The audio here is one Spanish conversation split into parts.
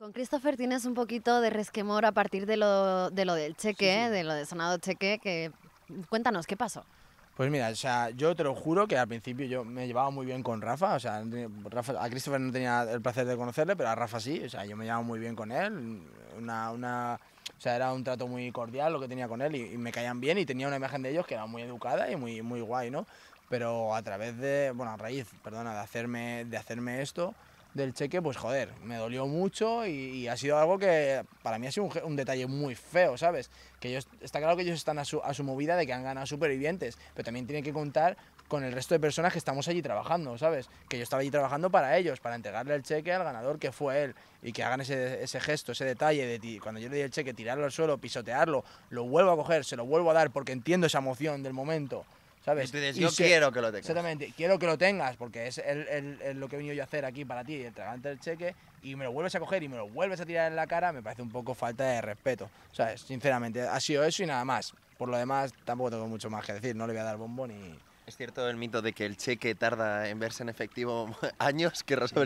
Con Christopher tienes un poquito de resquemor a partir de lo, del cheque, de lo de sonado cheque, que cuéntanos, ¿qué pasó? Pues mira, yo te lo juro que al principio yo me llevaba muy bien con Rafa, o sea, a Christopher no tenía el placer de conocerle, pero a Rafa sí, o sea, yo me llevaba muy bien con él, una, una, o sea, era un trato muy cordial lo que tenía con él y, me caían bien y tenía una imagen de ellos que era muy educada y muy, muy guay, ¿no? Pero a través de, bueno, a raíz, perdona, de hacerme, de hacerme esto, del cheque, pues joder, me dolió mucho y, ha sido algo que para mí ha sido un, detalle muy feo, ¿sabes? Que ellos, está claro que ellos están a su, movida de que han ganado supervivientes, pero también tienen que contar con el resto de personas que estamos allí trabajando, ¿sabes? Que yo estaba allí trabajando para ellos, para entregarle el cheque al ganador que fue él y que hagan ese, gesto, ese detalle de ti, cuando yo le di el cheque, tirarlo al suelo, pisotearlo, lo vuelvo a coger, se lo vuelvo a dar porque entiendo esa emoción del momento. ¿Sabes? Y yo quiero que lo tengas. Exactamente, quiero que lo tengas, porque es lo que he venido yo a hacer aquí para ti, tragante el cheque, y me lo vuelves a coger y me lo vuelves a tirar en la cara, me parece un poco falta de respeto, sea, Sinceramente, ha sido eso y nada más. Por lo demás, tampoco tengo mucho más que decir, no le voy a dar bombón y... Es cierto el mito de que el cheque tarda en verse en efectivo años que Rosa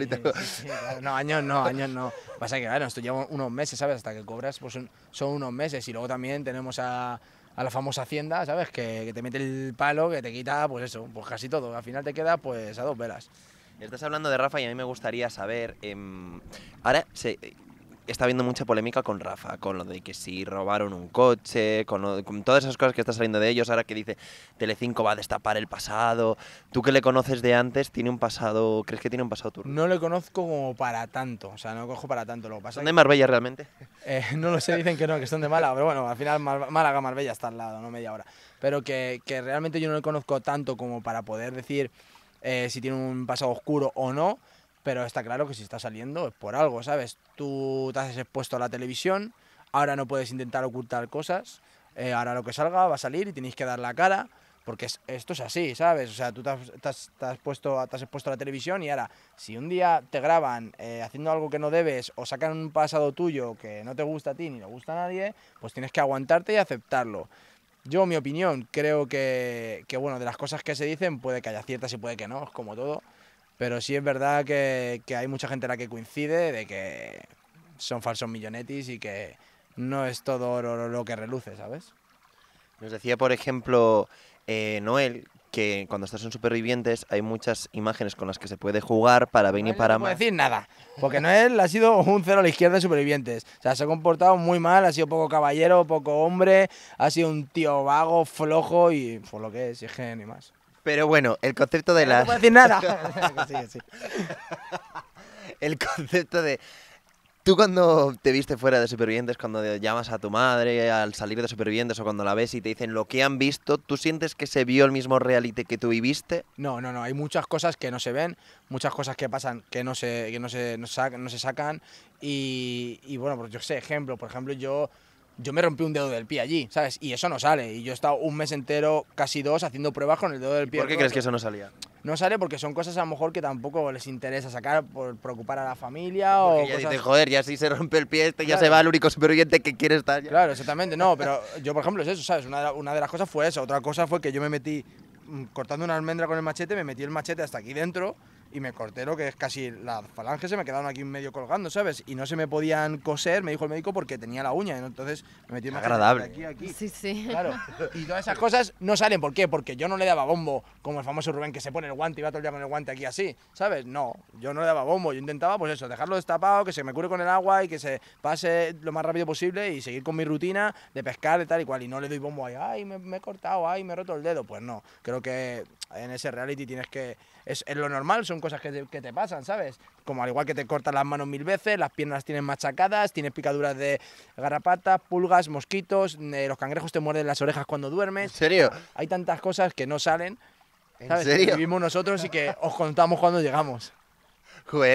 No, años no, años no. Pasa que, claro, esto lleva unos meses, ¿sabes? Hasta que cobras, pues son unos meses. Y luego también tenemos a, a la famosa hacienda, ¿sabes? Que, te mete el palo, que te quita, pues eso, pues casi todo. Al final te queda, pues, a dos velas. Estás hablando de Rafa y a mí me gustaría saber, em, ahora se, está habiendo mucha polémica con Rafa, con lo de que si robaron un coche, con, todas esas cosas que está saliendo de ellos, ahora que dice Telecinco va a destapar el pasado. Tú que le conoces de antes, tiene un pasado, ¿crees que tiene un pasado turbio? No le conozco como para tanto, o sea, no cojo para tanto lo pasado. ¿Son de Marbella realmente? Eh, no lo sé, dicen que no, que son de Málaga, pero bueno, al final Málaga, Marbella está al lado, no media hora. Pero que, realmente yo no le conozco tanto como para poder decir eh, si tiene un pasado oscuro o no pero está claro que si está saliendo es por algo, ¿sabes? Tú te has expuesto a la televisión, ahora no puedes intentar ocultar cosas, eh, ahora lo que salga va a salir y tenéis que dar la cara, porque esto es así, ¿sabes? O sea, tú te has, puesto, expuesto a la televisión y ahora, si un día te graban eh, haciendo algo que no debes o sacan un pasado tuyo que no te gusta a ti ni le gusta a nadie, pues tienes que aguantarte y aceptarlo. Yo, mi opinión, creo que, que, bueno, de las cosas que se dicen puede que haya ciertas y puede que no, es como todo. Pero sí es verdad que, que hay mucha gente en la que coincide de que son falsos millonetis y que no es todo oro lo que reluce, ¿sabes? Nos decía, por ejemplo, eh, Noel, que cuando estás en Supervivientes hay muchas imágenes con las que se puede jugar para bien y para no mal. No decir nada, porque Noel ha sido un cero a la izquierda de Supervivientes. O sea, se ha comportado muy mal, ha sido poco caballero, poco hombre, ha sido un tío vago, flojo y por pues, lo que es, es que ni más. Pero bueno, el concepto de las. No puedo decir nada. sí, sí. El concepto de. Tú cuando te viste fuera de Supervivientes, cuando llamas a tu madre al salir de Supervivientes o cuando la ves y te dicen lo que han visto, ¿tú sientes que se vio el mismo reality que tú viviste? No, no, no. Hay muchas cosas que no se ven, muchas cosas que pasan que no se, que no se, no sacan, no se sacan. Y, y bueno, pues yo sé, ejemplo, por ejemplo, yo yo me rompí un dedo del pie allí, ¿sabes? Y eso no sale. Y yo he estado un mes entero, casi dos, haciendo pruebas con el dedo del pie. ¿Por qué crees que eso no salía? No sale porque son cosas a lo mejor que tampoco les interesa sacar por preocupar a la familia o. Ya cosas... joder, ya si se rompe el pie, este ya se va el único superviviente que quiere estar. Ya. Claro, exactamente. No, pero yo, por ejemplo, es eso, ¿sabes? Una de, una de las cosas fue eso. Otra cosa fue que yo me metí mm, cortando una almendra con el machete, me metí el machete hasta aquí dentro y me corté lo que es casi las falanges, se me quedaron aquí medio colgando, ¿sabes? Y no se me podían coser, me dijo el médico, porque tenía la uña, entonces me metí más agradable. aquí, aquí. Sí, sí. Claro. Y todas esas cosas no salen, ¿por qué? Porque yo no le daba bombo, como el famoso Rubén que se pone el guante y va todo el día con el guante aquí así, ¿sabes? No, yo no le daba bombo, yo intentaba, pues eso, dejarlo destapado, que se me cure con el agua y que se pase lo más rápido posible y seguir con mi rutina de pescar y tal y cual, y no le doy bombo ahí, ay, me, he cortado, ay, me he roto el dedo, pues no, creo que en ese reality tienes que, es, es lo normal, son cosas que te, pasan, ¿sabes? Como al igual que te cortan las manos mil veces, las piernas tienen machacadas, tienes picaduras de garrapatas, pulgas, mosquitos, eh, los cangrejos te muerden las orejas cuando duermes. ¿En serio? Hay tantas cosas que no salen. ¿sabes? Que vivimos nosotros y que os contamos cuando llegamos. Joder.